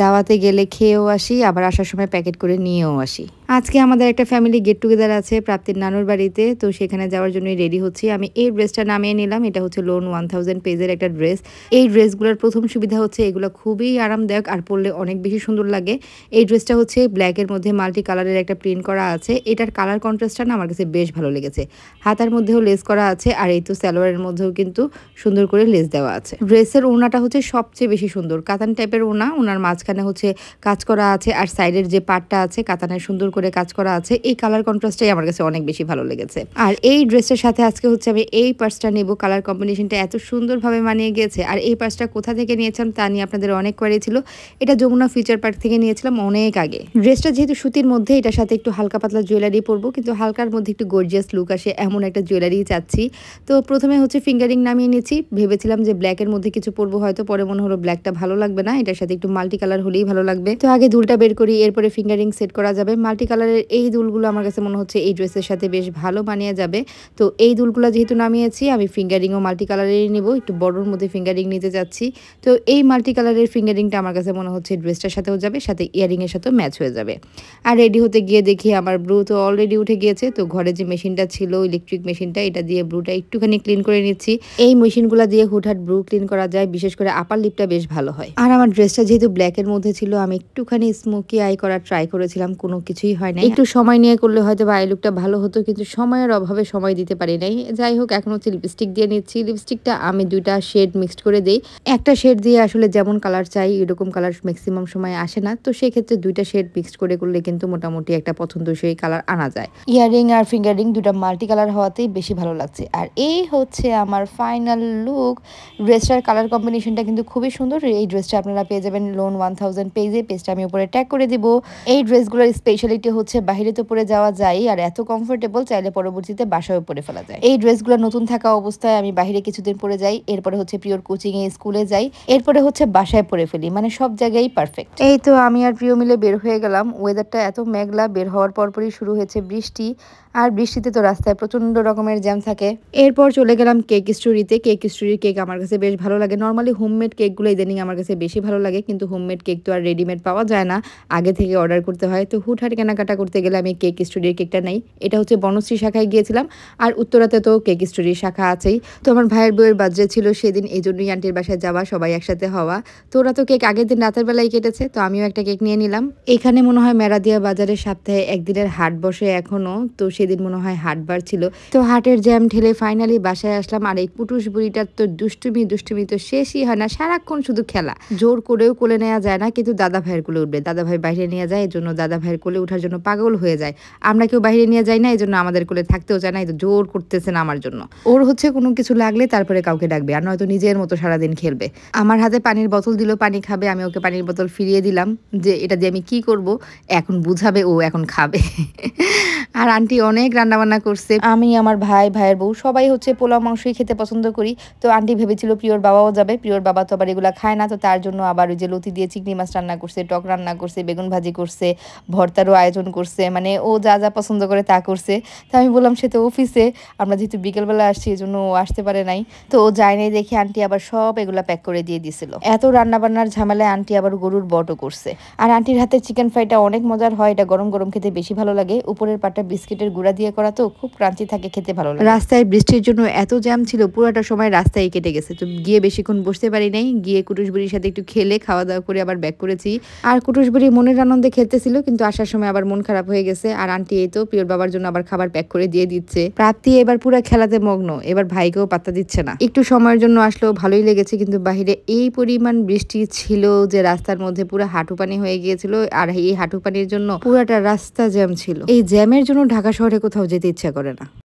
দাওয়াতে গেলে খেয়েও আসি আবার আসার সময় প্যাকেট করে নিয়েও আসি আজকে আমাদের একটা ফ্যামিলি গেট টুগেদার আছে প্রাপ্তির নানুর বাড়িতে তো সেখানে যাওয়ার জন্যই রেডি হচ্ছি আমি এই ড্রেসটা নামিয়ে নিলাম এটা হচ্ছে লোন ওয়ান থাউজেন্ড পেজের একটা ড্রেস এই ড্রেসগুলোর প্রথম সুবিধা হচ্ছে এগুলো খুবই আরামদায়ক আর পরলে অনেক বেশি সুন্দর লাগে এই ড্রেসটা হচ্ছে ব্ল্যাকের মধ্যে মাল্টি কালারের একটা প্রিন্ট করা আছে এটার কালার কন্ট্রাস্টটা না আমার কাছে বেশ ভালো লেগেছে হাতার মধ্যেও লেস করা আছে আর এই তো স্যালোয়ারের মধ্যেও কিন্তু সুন্দর করে লেস দেওয়া আছে ড্রেসের ওনাটা হচ্ছে সবচেয়ে বেশি সুন্দর কাতান টাইপের ওনা ওনার মাঝখানে হচ্ছে কাজ করা আছে আর সাইডের যে পাটটা আছে কাতানের সুন্দর করে করে কাজ করা আছে এই কালার কন্ট্রাস্টটাই আমার কাছে অনেক বেশি ভালো লেগেছে আর এই ড্রেসের সাথে আজকে হচ্ছে আমি এই পার্সটা নেব কালার কম্বিনেশনটা এত সুন্দরভাবে মানিয়ে গেছে আর এই পার্সটা কোথা থেকে নিয়েছিলাম তা নিয়ে আপনাদের অনেক কোয়ারি ছিল এটা যমুনা ফিউচার পার্ক থেকে নিয়েছিলাম অনেক আগে ড্রেসটা যেহেতু সুতির মধ্যে এটার সাথে একটু হালকা পাতলা জুয়েলারি পরবো কিন্তু হালকার মধ্যে একটু গর্জিয়াস লুক আসে এমন একটা জুয়েলারি চাচ্ছি তো প্রথমে হচ্ছে ফিঙ্গারিং নামিয়ে নিয়েছি ভেবেছিলাম যে ব্ল্যাকের মধ্যে কিছু পরবো হয়তো পরে মনে হলো ব্ল্যাকটা ভালো লাগবে না এটার সাথে একটু মাল্টি কালার হলেই ভালো লাগবে তো আগে দুলটা বের করি এরপরে ফিঙ্গারিং সেট করা যাবে মাল্টি কালারের এই দুলগুলো আমার কাছে মনে হচ্ছে এই ড্রেসের সাথে বেশ ভালো মানিয়ে যাবে তো এই দুলগুলো যেহেতু নামিয়েছি আমি ফিঙ্গারিংও মাল্টি কালারেরই নেব একটু বড়োর মধ্যে ফিঙ্গারিং নিতে যাচ্ছি তো এই মাল্টি কালারের ফিঙ্গারিংটা আমার কাছে মনে হচ্ছে ড্রেসটার সাথেও যাবে সাথে ইয়ারিংয়ের সাথেও ম্যাচ হয়ে যাবে আর রেডি হতে গিয়ে দেখি আমার ব্রু তো অলরেডি উঠে গিয়েছে তো ঘরে যে মেশিনটা ছিল ইলেকট্রিক মেশিনটা এটা দিয়ে ব্রুটা একটুখানি ক্লিন করে নিচ্ছি এই মেশিনগুলো দিয়ে হুটহাট ব্রু ক্লিন করা যায় বিশেষ করে আপার লিপটা বেশ ভালো হয় আর আমার ড্রেসটা যেহেতু ব্ল্যাকের মধ্যে ছিল আমি একটুখানি স্মোকি আই করার ট্রাই করেছিলাম কোনো কিছুই তৈরি হয় নাই একটু সময় নিয়ে করলে হয়তো বা লুকটা ভালো হতো কিন্তু সময়ের অভাবে সময় দিতে পারি নাই যাই হোক এখন হচ্ছে লিপস্টিক দিয়ে নিচ্ছি লিপস্টিকটা আমি দুইটা শেড মিক্সড করে দিই একটা শেড দিয়ে আসলে যেমন কালার চাই এরকম কালার ম্যাক্সিমাম সময় আসে না তো সেক্ষেত্রে দুইটা শেড মিক্সড করে করলে কিন্তু মোটামুটি একটা পছন্দসই কালার আনা যায় ইয়াররিং আর ফিঙ্গার রিং দুটা মাল্টি কালার হওয়াতেই বেশি ভালো লাগছে আর এই হচ্ছে আমার ফাইনাল লুক ড্রেসটার কালার কম্বিনেশনটা কিন্তু খুবই সুন্দর এই ড্রেসটা আপনারা পেয়ে যাবেন লোন ওয়ান থাউজেন্ড পেজে পেজটা আমি উপরে ট্যাগ করে দিব এই ড্রেসগুলোর স্পেশালি এটা হচ্ছে বাহিরে তো পরে যাওয়া যায় আর এত কমফোর্টেবল চাইলে পরবর্তীতে বাসায় পরে ফেলা যায় এই ড্রেসগুলো নতুন থাকা অবস্থায় আমি বাহিরে কিছুদিন পরে যাই এরপরে হচ্ছে প্রিয়র কোচিং এ স্কুলে যাই এরপরে হচ্ছে বাসায় পরে ফেলি মানে সব জায়গায় পারফেক্ট এই তো আমি আর প্রিয় মিলে বের হয়ে গেলাম ওয়েদারটা এত মেঘলা বের হওয়ার পরপরই শুরু হয়েছে বৃষ্টি আর বৃষ্টিতে তো রাস্তায় প্রচন্ড রকমের জ্যাম থাকে এরপর চলে গেলাম কেক স্টোরিতে কেক স্টোরির কেক আমার কাছে বেশ ভালো লাগে নর্মালি হোমমেড কেকগুলো ইদানিং আমার কাছে বেশি ভালো লাগে কিন্তু হোমমেড কেক তো আর রেডিমেড পাওয়া যায় না আগে থেকে অর্ডার করতে হয় তো হুট হাট কেন কেনাকাটা করতে গেলে আমি কেক স্টুডির কেকটা নেই এটা হচ্ছে বনশ্রী শাখায় গিয়েছিলাম আর উত্তরাতে তো কেক স্টুডির শাখা আছেই তো আমার ভাইয়ের বউয়ের বাজে ছিল সেদিন এই জন্যই আন্টির বাসায় যাওয়া সবাই একসাথে হওয়া তো ওরা তো কেক আগের দিন রাতের বেলায় কেটেছে তো আমিও একটা কেক নিয়ে নিলাম এখানে মনে হয় মেরাদিয়া বাজারে সপ্তাহে একদিনের হাট বসে এখনও তো সেদিন মনে হয় হাটবার ছিল তো হাটের জ্যাম ঠেলে ফাইনালি বাসায় আসলাম আর এই পুটুস বুড়িটার তো দুষ্টুমি দুষ্টুমি তো শেষই হয় না সারাক্ষণ শুধু খেলা জোর করেও কোলে নেওয়া যায় না কিন্তু দাদা ভাইয়ের কোলে উঠবে দাদা ভাই বাইরে নিয়ে যায় এর জন্য দাদা ভাইয়ের কোলে উঠার জন্য পাগল হয়ে যায় আমরা কেউ বাইরে নিয়ে যাই না এই জন্য আমাদের কোলে থাকতেও চায় না এই জোর করতেছে না আমার জন্য ওর হচ্ছে কোনো কিছু লাগলে তারপরে কাউকে ডাকবে আর নয়তো নিজের মতো সারাদিন খেলবে আমার হাতে পানির বোতল দিল পানি খাবে আমি ওকে পানির বোতল ফিরিয়ে দিলাম যে এটা দিয়ে আমি কি করব এখন বুঝাবে ও এখন খাবে আর আন্টি অনেক রান্নাবান্না করছে আমি আমার ভাই ভাইয়ের বউ সবাই হচ্ছে পোলাও মাংসই খেতে পছন্দ করি তো আন্টি ভেবেছিল প্রিয়র বাবাও যাবে প্রিয়র বাবা তো আবার এগুলো খায় না তো তার জন্য আবার ওই যে লতি দিয়ে চিংড়ি মাছ রান্না করছে টক রান্না করছে বেগুন ভাজি করছে ভর্তারও আয়োজন করছে মানে ও যা যা পছন্দ করে তা করছে তো আমি বললাম সে তো অফিসে আমরা যেহেতু বিকেলবেলা আসছি এই জন্য ও আসতে পারে নাই তো ও যায় নাই দেখে আন্টি আবার সব এগুলা প্যাক করে দিয়ে দিছিল এত রান্নাবান্নার ঝামেলায় আন্টি আবার গরুর বটও করছে আর আন্টির হাতে চিকেন ফ্রাইটা অনেক মজার হয় এটা গরম গরম খেতে বেশি ভালো লাগে উপরের পাটা একটা বিস্কিটের গুঁড়া দিয়ে করা তো খুব ক্রান্তি থাকে খেতে ভালো লাগে রাস্তায় বৃষ্টির জন্য এত জ্যাম ছিল পুরোটা সময় রাস্তায় কেটে গেছে তো গিয়ে বেশিক্ষণ বসতে পারি নাই গিয়ে কুটুসবুড়ির সাথে একটু খেলে খাওয়া দাওয়া করে আবার ব্যাক করেছি আর কুটুসবুড়ি মনের আনন্দে খেলতেছিল কিন্তু আসার সময় আবার মন খারাপ হয়ে গেছে আর আন্টি এই তো প্রিয় বাবার জন্য আবার খাবার প্যাক করে দিয়ে দিচ্ছে প্রাপ্তি এবার পুরো খেলাতে মগ্ন এবার ভাইকেও পাত্তা দিচ্ছে না একটু সময়ের জন্য আসলেও ভালোই লেগেছে কিন্তু বাহিরে এই পরিমাণ বৃষ্টি ছিল যে রাস্তার মধ্যে পুরো হাঁটু পানি হয়ে গিয়েছিল আর এই হাঁটু পানির জন্য পুরাটা রাস্তা জ্যাম ছিল এই জ্যামের জন্য ঢাকা শহরে কোথাও যেতে ইচ্ছা করে না